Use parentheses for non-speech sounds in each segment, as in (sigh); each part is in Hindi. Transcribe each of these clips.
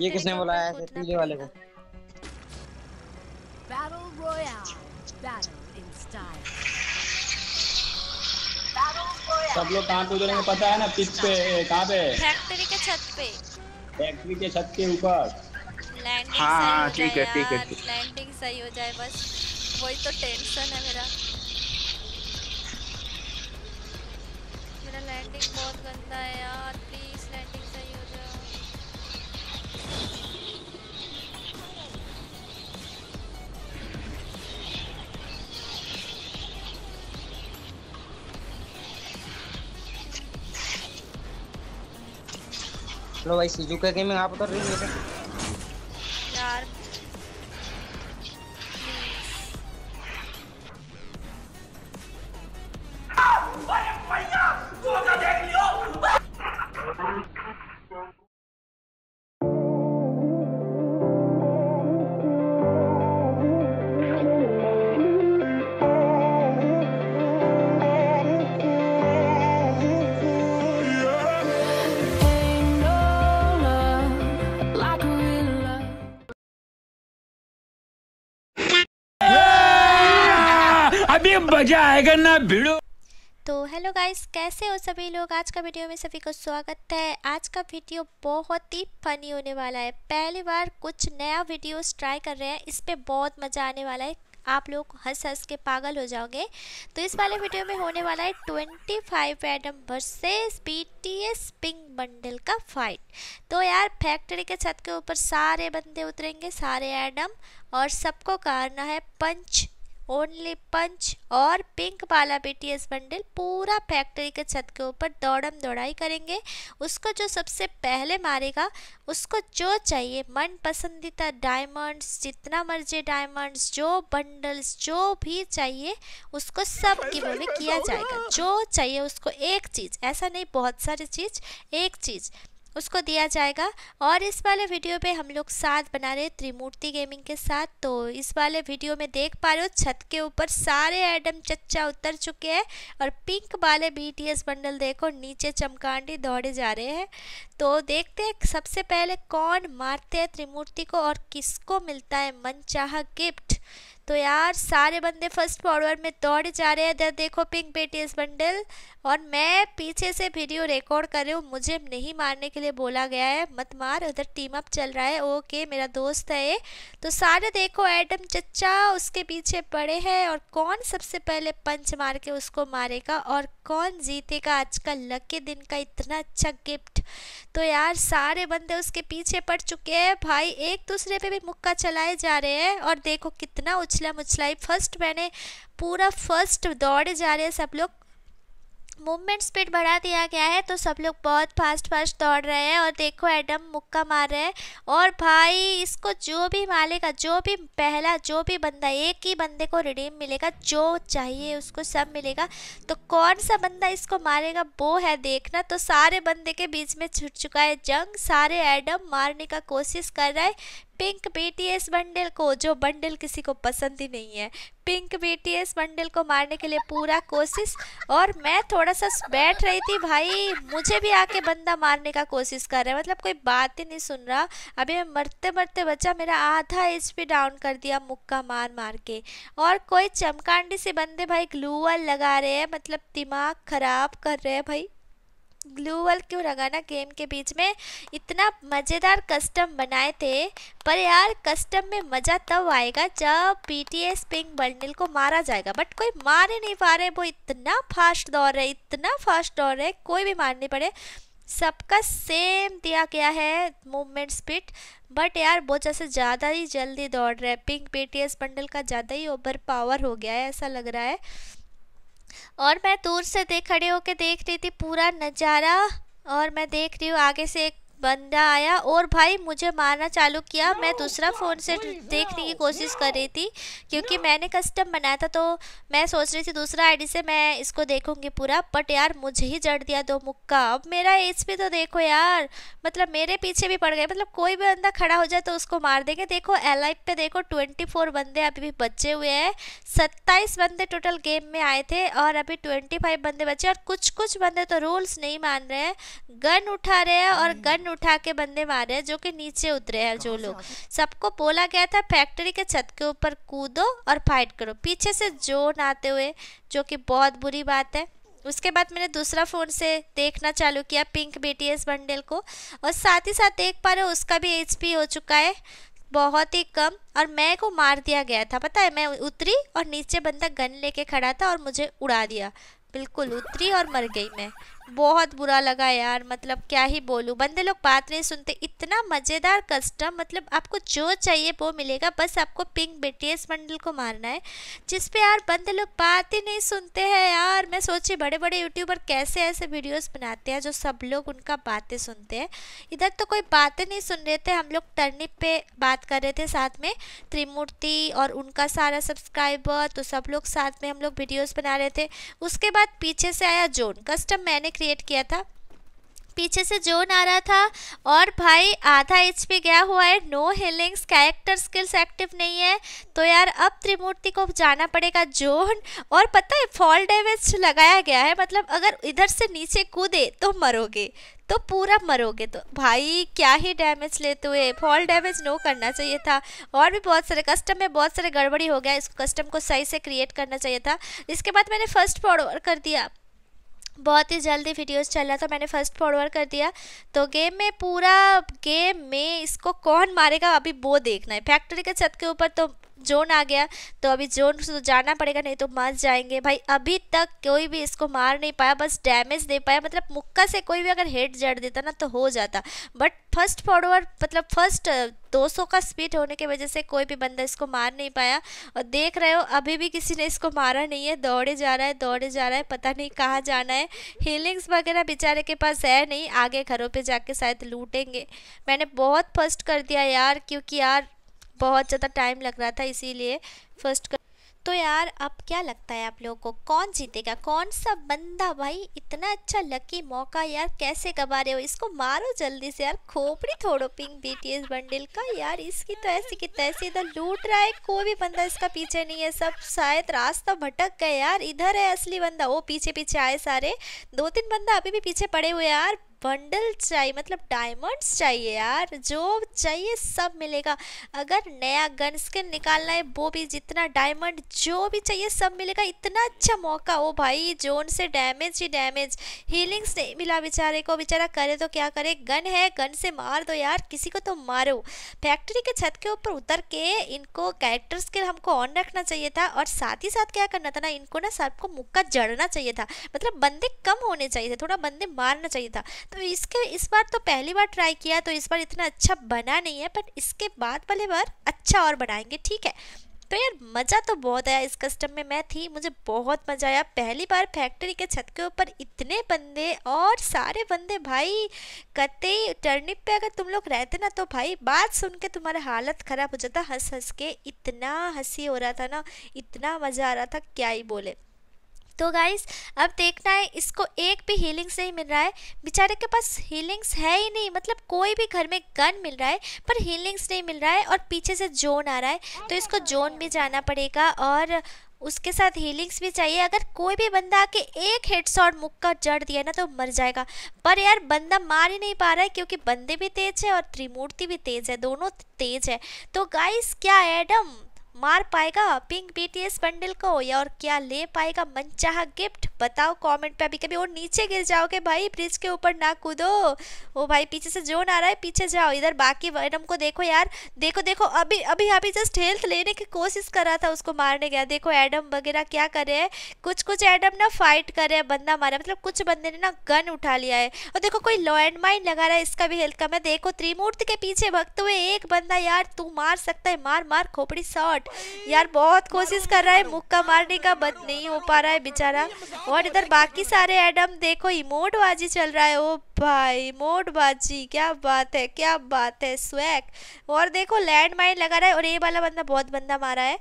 ये किसने बुलाया ऐसे पीले वाले को battle royale battle in style सब लोग कहां पे उतरेंगे पता है ना पिच पे कहां पे फैक्ट्री के छत पे फैक्ट्री के छत के ऊपर लैंडिंग हां हाँ, ठीक है ठीक है लैंडिंग सही हो जाए बस वही तो टेंशन है मेरा लैंडिंग बहुत गंदा है यार प्लीज लैंडिंग सही हो जाओ हेलो भाई सुजुका गेमिंग आप उधर रही है मजा आएगा ना भिड़ो तो हेलो गाइस कैसे हो सभी लोग आज का वीडियो में सभी को स्वागत है आज का वीडियो बहुत ही फनी होने वाला है पहली बार कुछ नया वीडियोस ट्राई कर रहे हैं इस पर बहुत मज़ा आने वाला है आप लोग हंस हंस के पागल हो जाओगे तो इस वाले वीडियो में होने वाला है 25 five Adam versus BTS pink bundle का फाइट तो यार फैक्ट्री के छत के ऊपर सारे बंदे उतरेंगे सारे एडम और सबको करना है पंच ओनली पंच और पिंक वाला बीटीएस बंडल पूरा फैक्ट्री के छत के ऊपर दौड़म दौड़ाई करेंगे उसको जो सबसे पहले मारेगा उसको जो चाहिए मन पसंदीदा डायमंड्स जितना मर्जी डायमंड्स जो बंडल्स जो भी चाहिए उसको सब की में किया जाएगा जो चाहिए उसको एक चीज़ ऐसा नहीं बहुत सारी चीज़ एक चीज़ उसको दिया जाएगा और इस वाले वीडियो पे हम लोग साथ बना रहे त्रिमूर्ति गेमिंग के साथ तो इस वाले वीडियो में देख पा रहे हो छत के ऊपर सारे एडम चच्चा उतर चुके हैं और पिंक वाले बीटीएस बंडल देखो नीचे चमकांडी दौड़े जा रहे हैं तो देखते हैं सबसे पहले कौन मारते हैं त्रिमूर्ति को और किसको मिलता है मनचाहा गिफ्ट तो यार सारे बंदे फर्स्ट फॉरवर्ड में दौड़ जा रहे हैं इधर देखो पिंक पेटीएस बंडल और मैं पीछे से वीडियो रिकॉर्ड कर रही हूँ मुझे नहीं मारने के लिए बोला गया है मत मार उधर टीम अप चल रहा है ओके मेरा दोस्त है ये तो सारे देखो एडम चच्चा उसके पीछे पड़े हैं और कौन सबसे पहले पंच मार के उसको मारेगा और कौन जीतेगा आज का लक्के दिन का इतना अच्छा गिफ्ट तो यार सारे बंदे उसके पीछे पड़ चुके हैं भाई एक दूसरे पर भी मुक्का चलाए जा रहे हैं और देखो कितना उछला मुछलाई फर्स्ट मैंने पूरा फर्स्ट दौड़े जा रहे हैं सब लोग मूवमेंट स्पीड बढ़ा दिया गया है तो सब लोग बहुत फास्ट फास्ट दौड़ रहे हैं और देखो एडम मुक्का मार रहे हैं और भाई इसको जो भी मारेगा जो भी पहला जो भी बंदा एक ही बंदे को रिडीम मिलेगा जो चाहिए उसको सब मिलेगा तो कौन सा बंदा इसको मारेगा वो है देखना तो सारे बंदे के बीच में छुट चुका है जंग सारे एडम मारने का कोशिश कर रहा है पिंक बीटीएस बंडल को जो बंडल किसी को पसंद ही नहीं है पिंक बीटीएस बंडल को मारने के लिए पूरा कोशिश और मैं थोड़ा सा बैठ रही थी भाई मुझे भी आके बंदा मारने का कोशिश कर रहा है मतलब कोई बात ही नहीं सुन रहा अभी मैं मरते मरते बच्चा मेरा आधा एच पी डाउन कर दिया मुक्का मार मार के और कोई चमकांडी से बंदे भाई ग्लूअल लगा रहे हैं मतलब दिमाग खराब कर रहे हैं भाई ग्लू वॉल क्यों लगा गेम के बीच में इतना मज़ेदार कस्टम बनाए थे पर यार कस्टम में मज़ा तब आएगा जब P T S pink bundle को मारा जाएगा बट कोई मार ही नहीं पा रहे वो इतना फास्ट दौड़ रहे इतना फास्ट दौड़ रहे कोई भी मार नहीं पड़े सबका सेम दिया गया है मूवमेंट स्पीड बट यार वो जैसे ज़्यादा ही जल्दी दौड़ रहे pink P T S bundle का ज़्यादा ही ओवर पावर हो गया है ऐसा लग रहा है और मैं दूर से देख खड़े होकर देख रही थी पूरा नज़ारा और मैं देख रही हूँ आगे से एक बंदा आया और भाई मुझे मारना चालू किया मैं दूसरा फ़ोन से देखने की कोशिश कर रही थी क्योंकि मैंने कस्टम बनाया था तो मैं सोच रही थी दूसरा आईडी से मैं इसको देखूंगी पूरा बट यार मुझे ही जड़ दिया दो मुक्का अब मेरा एज भी तो देखो यार मतलब मेरे पीछे भी पड़ गए मतलब कोई भी बंदा खड़ा हो जाए तो उसको मार देंगे देखो एल पे देखो ट्वेंटी बंदे अभी भी बचे हुए हैं सत्ताईस बंदे टोटल गेम में आए थे और अभी ट्वेंटी बंदे बचे और कुछ कुछ बंदे तो रूल्स नहीं मान रहे हैं गन उठा रहे हैं और गन hmm. उठा के बंदे मारे हैं जो कि नीचे उतरे हैं जो लोग सबको बोला गया था फैक्ट्री के छत के ऊपर कूदो और फाइट करो पीछे से जोन आते हुए जो कि बहुत बुरी बात है उसके बाद मैंने दूसरा फ़ोन से देखना चालू किया पिंक बीटीएस बंडल को और साथ ही साथ देख पा रहे उसका भी एच हो चुका है बहुत ही कम और मैं को मार दिया गया था पता है मैं उतरी और नीचे बंदा गन लेके खड़ा था और मुझे उड़ा दिया बिल्कुल उतरी और मर गई मैं बहुत बुरा लगा यार मतलब क्या ही बोलूँ बंदे लोग बात नहीं सुनते इतना मज़ेदार कस्टम मतलब आपको जो चाहिए वो मिलेगा बस आपको पिंक बीटीएस बंडल को मारना है जिस पे यार बंदे लोग बात ही नहीं सुनते हैं यार मैं सोची बड़े बड़े यूट्यूबर कैसे ऐसे वीडियोस बनाते हैं जो सब लोग उनका बातें सुनते हैं इधर तो कोई बातें नहीं सुन रहे थे हम लोग टर्निप पे बात कर रहे थे साथ में त्रिमूर्ति और उनका सारा सब्सक्राइबर तो सब लोग साथ में हम लोग वीडियोज़ बना रहे थे उसके बाद पीछे से आया जोन कस्टम मैंने क्रिएट किया था पीछे से जोन आ रहा था और भाई आधा एच पे गया हुआ है no healings character skills active नहीं है तो यार अब त्रिमूर्ति को जाना पड़ेगा जोन और पता है फॉल डैमेज लगाया गया है मतलब अगर इधर से नीचे कूदे तो मरोगे तो पूरा मरोगे तो भाई क्या ही डैमेज लेते हुए फॉल डैमेज नो करना चाहिए था और भी बहुत सारे कस्टम में बहुत सारे गड़बड़ी हो गया इस कस्टम को सही से क्रिएट करना चाहिए था इसके बाद मैंने फर्स्ट फॉरवर्ड कर दिया बहुत ही जल्दी वीडियोस रहा था मैंने फर्स्ट फॉरवर्ड कर दिया तो गेम में पूरा गेम में इसको कौन मारेगा अभी वो देखना है फैक्ट्री के छत के ऊपर तो जोन आ गया तो अभी जोन तो जाना पड़ेगा नहीं तो मर जाएंगे भाई अभी तक कोई भी इसको मार नहीं पाया बस डैमेज दे पाया मतलब मुक्का से कोई भी अगर हेड जड़ देता ना तो हो जाता बट फर्स्ट फॉरवर्ड मतलब फर्स्ट 200 का स्पीड होने की वजह से कोई भी बंदा इसको मार नहीं पाया और देख रहे हो अभी भी किसी ने इसको मारा नहीं है दौड़े जा रहा है दौड़े जा रहा है पता नहीं कहाँ जाना है हीलिंग्स वगैरह बेचारे के पास है नहीं आगे घरों पे जाके शायद लूटेंगे मैंने बहुत फर्स्ट कर दिया यार क्योंकि यार बहुत ज़्यादा टाइम लग रहा था इसीलिए फर्स्ट कर... तो यार अब क्या लगता है आप लोगों को कौन जीतेगा कौन सा बंदा भाई इतना अच्छा लकी मौका यार कैसे गवा रहे हो इसको मारो जल्दी से यार खोपड़ी थोड़ो पिंक बीटीएस बंडल का यार इसकी तो ऐसी की तैसी इधर लूट रहा है कोई भी बंदा इसका पीछे नहीं है सब शायद रास्ता भटक गए यार इधर है असली बंदा वो पीछे पीछे आए सारे दो तीन बंदा अभी भी पीछे पड़े हुए यार बंडल चाहिए मतलब डायमंड्स चाहिए यार जो चाहिए सब मिलेगा अगर नया गन स्किन निकालना है वो भी जितना डायमंड जो भी चाहिए सब मिलेगा इतना अच्छा मौका हो भाई जोन से डैमेज ही डैमेज हीलिंग्स नहीं मिला बेचारे को बेचारा करे तो क्या करे गन है गन से मार दो यार किसी को तो मारो फैक्ट्री के छत के ऊपर उतर के इनको कैरेक्टर स्किल हमको ऑन रखना चाहिए था और साथ ही साथ क्या करना था ना इनको ना सबको मुक्का जड़ना चाहिए था मतलब बंदे कम होने चाहिए थे थोड़ा बंदे मारना चाहिए था तो इसके इस बार तो पहली बार ट्राई किया तो इस बार इतना अच्छा बना नहीं है बट इसके बाद वाले बार अच्छा और बनाएंगे ठीक है तो यार मज़ा तो बहुत आया इस कस्टम में मैं थी मुझे बहुत मज़ा आया पहली बार फैक्ट्री के छत के ऊपर इतने बंदे और सारे बंदे भाई ही टर्निप पे अगर तुम लोग रहते ना तो भाई बात सुन के तुम्हारा हालत ख़राब हो जाता हंस हंस के इतना हंसी हो रहा था ना इतना मज़ा आ रहा था क्या ही बोले तो गाइस अब देखना है इसको एक भी हीलिंग्स नहीं मिल रहा है बेचारे के पास हीलिंग्स है ही नहीं मतलब कोई भी घर में गन मिल रहा है पर हीलिंग्स नहीं मिल रहा है और पीछे से जोन आ रहा है तो इसको जोन भी जाना पड़ेगा और उसके साथ हीलिंग्स भी चाहिए अगर कोई भी बंदा आके एक हेडशॉट मुक्का जड़ दिया ना तो मर जाएगा पर यार बंदा मार ही नहीं पा रहा है क्योंकि बंदे भी तेज है और त्रिमूर्ति भी तेज है दोनों तेज तो है तो गाइस क्या एडम मार पाएगा पिंक बीटीएस बंडल को या और क्या ले पाएगा मनचाहा गिफ्ट बताओ कमेंट पे अभी कभी और नीचे गिर जाओगे भाई ब्रिज के ऊपर ना कूदो ओ भाई पीछे से जोन आ रहा है पीछे जाओ इधर बाकी वर्णम को देखो यार देखो देखो अभी अभी अभी जस्ट हेल्थ लेने की कोशिश कर रहा था उसको मारने गया देखो एडम वगैरह क्या कर रहे हैं कुछ कुछ एडम ना फाइट कर रहे हैं बंदा मारा मतलब कुछ बंदे ने ना गन उठा लिया है और देखो कोई लॉ एंड माइन लगा रहा है इसका भी हेल्थ कम है देखो त्रिमूर्ति के पीछे भगते हुए एक बंदा यार तू मार सकता है मार मार खोपड़ी शॉर्ट बट यार बहुत कोशिश कर रहा है मुक्का मारने का बट नहीं हो पा रहा है बेचारा और इधर बाकी सारे एडम देखो इमोट बाजी चल रहा है ओ भाई मोट बाजी क्या बात है क्या बात है स्वैग और देखो लैंड माइन लगा रहा है और ये वाला बंदा बहुत बंदा मारा है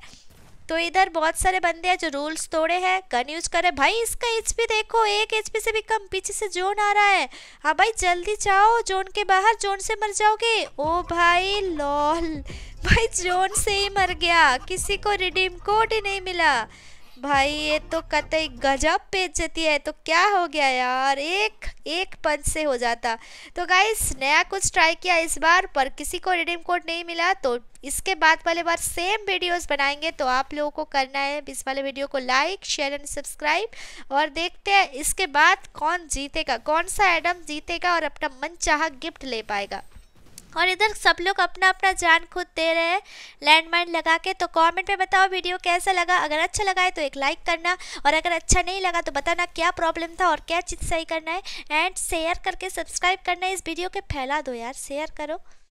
तो इधर बहुत सारे बंदे हैं जो रूल्स तोड़े हैं गन यूज करे भाई इसका एच देखो एक एच से भी कम पीछे से जोन आ रहा है हाँ भाई जल्दी जाओ जोन के बाहर जोन से मर जाओगे ओ भाई लॉल (laughs) भाई जोन से ही मर गया किसी को रिडीम कोड ही नहीं मिला भाई ये तो कतई गजब जती है तो क्या हो गया यार एक एक पंच से हो जाता तो गाइस नया कुछ ट्राई किया इस बार पर किसी को रिडीम कोड नहीं मिला तो इसके बाद वाले बार सेम वीडियोस बनाएंगे तो आप लोगों को करना है इस वाले वीडियो को लाइक शेयर एंड सब्सक्राइब और देखते हैं इसके बाद कौन जीतेगा कौन सा एडम जीतेगा और अपना मन गिफ्ट ले पाएगा और इधर सब लोग अपना अपना जान खुद दे रहे हैं लैंड माइन लगा के तो कमेंट में बताओ वीडियो कैसा लगा अगर अच्छा लगा है तो एक लाइक करना और अगर अच्छा नहीं लगा तो बताना क्या प्रॉब्लम था और क्या चीज़ सही करना है एंड शेयर करके सब्सक्राइब करना है इस वीडियो के फैला दो यार शेयर करो